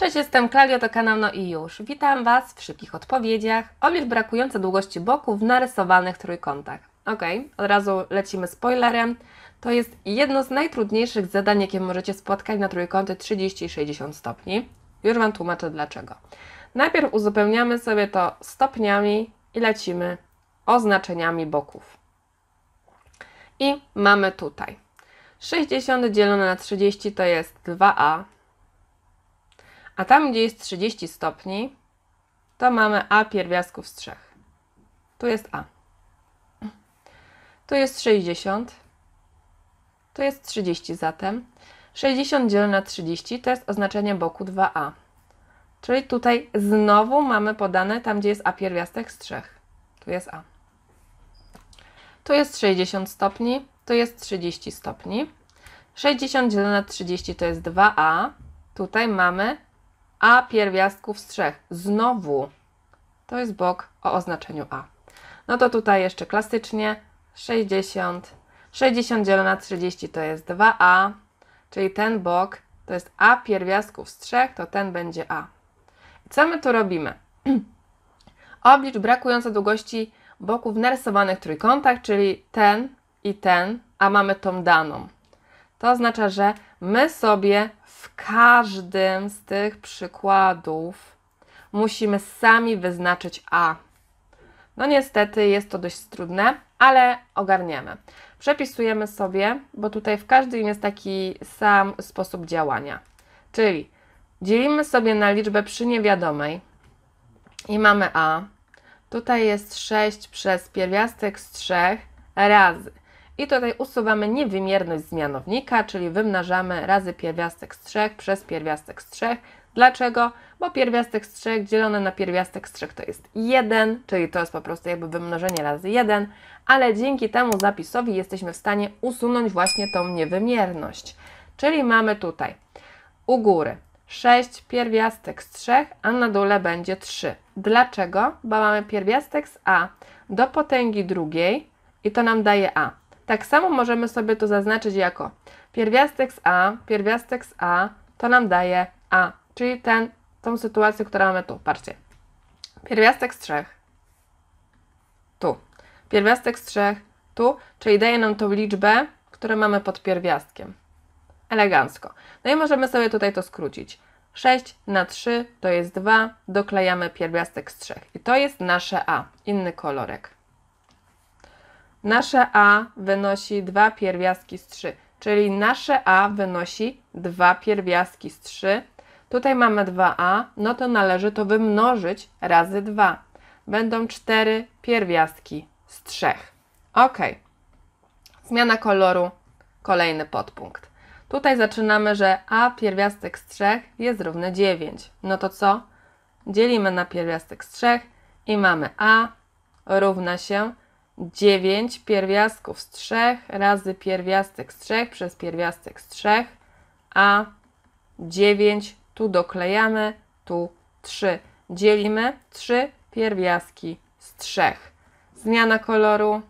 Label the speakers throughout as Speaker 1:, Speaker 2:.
Speaker 1: Cześć, jestem Klaudia, to kanał No i Już. Witam Was w szybkich odpowiedziach. Omierz brakujące długości boków w narysowanych trójkątach. Ok, od razu lecimy spoilerem. To jest jedno z najtrudniejszych zadań, jakie możecie spotkać na trójkąty 30 i 60 stopni. Już Wam tłumaczę dlaczego. Najpierw uzupełniamy sobie to stopniami i lecimy oznaczeniami boków. I mamy tutaj 60 dzielone na 30 to jest 2a, a tam, gdzie jest 30 stopni, to mamy A pierwiastków z 3. Tu jest A. Tu jest 60. Tu jest 30 zatem. 60 dzielone na 30 to jest oznaczenie boku 2A. Czyli tutaj znowu mamy podane tam, gdzie jest A pierwiastek z 3. Tu jest A. Tu jest 60 stopni, tu jest 30 stopni. 60 dzielone na 30 to jest 2A. Tutaj mamy a pierwiastków z trzech. Znowu to jest bok o oznaczeniu a. No to tutaj jeszcze klasycznie 60. 60 dzielone na 30 to jest 2a, czyli ten bok to jest a pierwiastków z trzech, to ten będzie a. Co my tu robimy? Oblicz brakujące długości boków w narysowanych trójkątach, czyli ten i ten, a mamy tą daną. To oznacza, że my sobie w każdym z tych przykładów musimy sami wyznaczyć A. No niestety jest to dość trudne, ale ogarniemy. Przepisujemy sobie, bo tutaj w każdym jest taki sam sposób działania. Czyli dzielimy sobie na liczbę przy niewiadomej i mamy A. Tutaj jest 6 przez pierwiastek z 3 razy i tutaj usuwamy niewymierność z mianownika, czyli wymnażamy razy pierwiastek z 3 przez pierwiastek z 3. Dlaczego? Bo pierwiastek z 3 dzielone na pierwiastek z 3 to jest 1, czyli to jest po prostu jakby wymnożenie razy 1, ale dzięki temu zapisowi jesteśmy w stanie usunąć właśnie tą niewymierność. Czyli mamy tutaj u góry 6 pierwiastek z 3, a na dole będzie 3. Dlaczego? Bo mamy pierwiastek z a do potęgi drugiej i to nam daje a. Tak samo możemy sobie to zaznaczyć jako pierwiastek z A, pierwiastek z A, to nam daje A, czyli ten, tą sytuację, którą mamy tu. Patrzcie. Pierwiastek z trzech, tu. Pierwiastek z trzech, tu, czyli daje nam tą liczbę, którą mamy pod pierwiastkiem. Elegancko. No i możemy sobie tutaj to skrócić. 6 na 3 to jest 2, doklejamy pierwiastek z 3 i to jest nasze A, inny kolorek nasze A wynosi 2 pierwiastki z 3, czyli nasze A wynosi 2 pierwiastki z 3. Tutaj mamy 2A, no to należy to wymnożyć razy 2. Będą 4 pierwiastki z 3. Ok. Zmiana koloru, kolejny podpunkt. Tutaj zaczynamy, że A pierwiastek z 3 jest równy 9. No to co? Dzielimy na pierwiastek z 3 i mamy A równa się 9 pierwiastków z 3 razy pierwiastek z 3 przez pierwiastek z 3, a 9 tu doklejamy, tu 3. Dzielimy 3 pierwiastki z 3. Zmiana koloru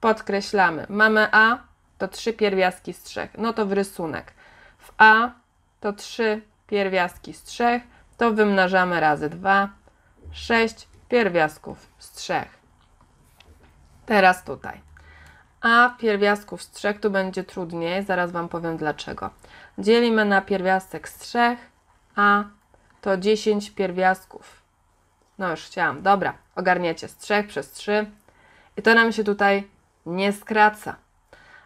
Speaker 1: podkreślamy. Mamy A to 3 pierwiastki z 3. No to w rysunek. W A to 3 pierwiastki z 3, to wymnażamy razy 2, 6 pierwiastków z 3. Teraz tutaj. A pierwiastków z trzech tu będzie trudniej, zaraz Wam powiem dlaczego. Dzielimy na pierwiastek z trzech, a to 10 pierwiastków. No już chciałam, dobra, ogarniecie z trzech przez trzy. i to nam się tutaj nie skraca.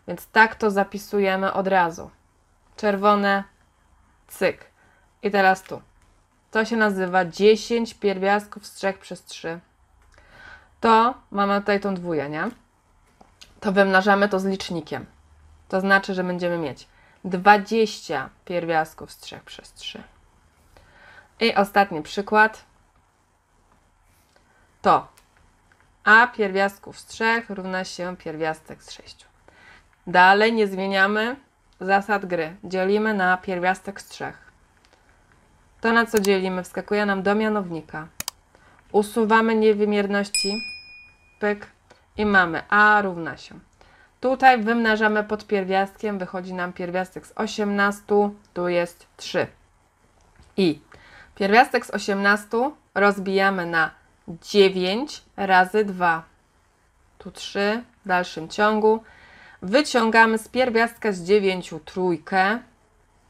Speaker 1: Więc tak to zapisujemy od razu. Czerwone, cyk. I teraz tu. To się nazywa 10 pierwiastków z trzech przez 3 to mamy tutaj tą dwóję, nie? To wymnażamy to z licznikiem. To znaczy, że będziemy mieć 20 pierwiastków z 3 przez 3. I ostatni przykład to a pierwiastków z 3 równa się pierwiastek z 6. Dalej nie zmieniamy zasad gry. Dzielimy na pierwiastek z 3. To, na co dzielimy, wskakuje nam do mianownika usuwamy niewymierności, pyk i mamy a równa się. Tutaj wymnażamy pod pierwiastkiem, wychodzi nam pierwiastek z 18, tu jest 3. I pierwiastek z 18 rozbijamy na 9 razy 2. Tu 3 w dalszym ciągu. Wyciągamy z pierwiastka z 9 trójkę.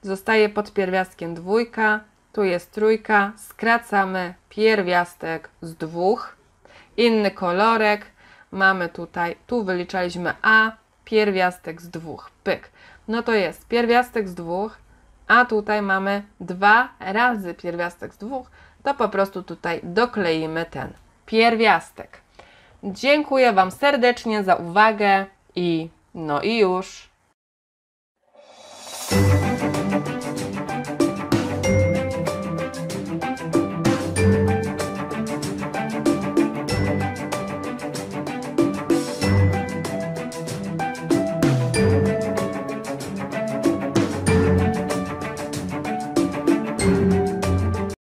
Speaker 1: Zostaje pod pierwiastkiem dwójka, tu jest trójka, skracamy pierwiastek z dwóch, inny kolorek, mamy tutaj, tu wyliczaliśmy A, pierwiastek z dwóch, pyk. No to jest pierwiastek z dwóch, a tutaj mamy dwa razy pierwiastek z dwóch, to po prostu tutaj dokleimy ten pierwiastek. Dziękuję Wam serdecznie za uwagę i no i już.